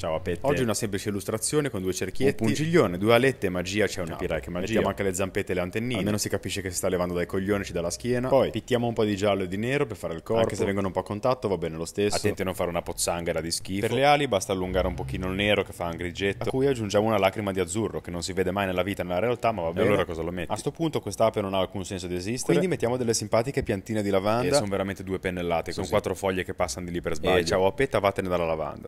Ciao a Pette. Oggi una semplice illustrazione con due cerchietti, un pungiglione, due alette, magia, c'è una no, che magia. Mettiamo anche le zampette e le antennine, almeno si capisce che si sta levando dai coglioni, coglioneci dalla schiena. Poi pittiamo un po' di giallo e di nero per fare il corpo, anche se vengono un po' a contatto va bene lo stesso. Attenti a non fare una pozzanghera di schifo. Per le ali basta allungare un pochino il nero che fa un grigetto, a cui aggiungiamo una lacrima di azzurro che non si vede mai nella vita nella realtà, ma va bene. E allora cosa lo metti? A sto punto quest'ape non ha alcun senso di esistere, quindi mettiamo delle simpatiche piantine di lavanda. E sono veramente due pennellate, sono quattro foglie che passano di lì per eh, sbaglio. E ciao a Petta, vattene dalla lavanda.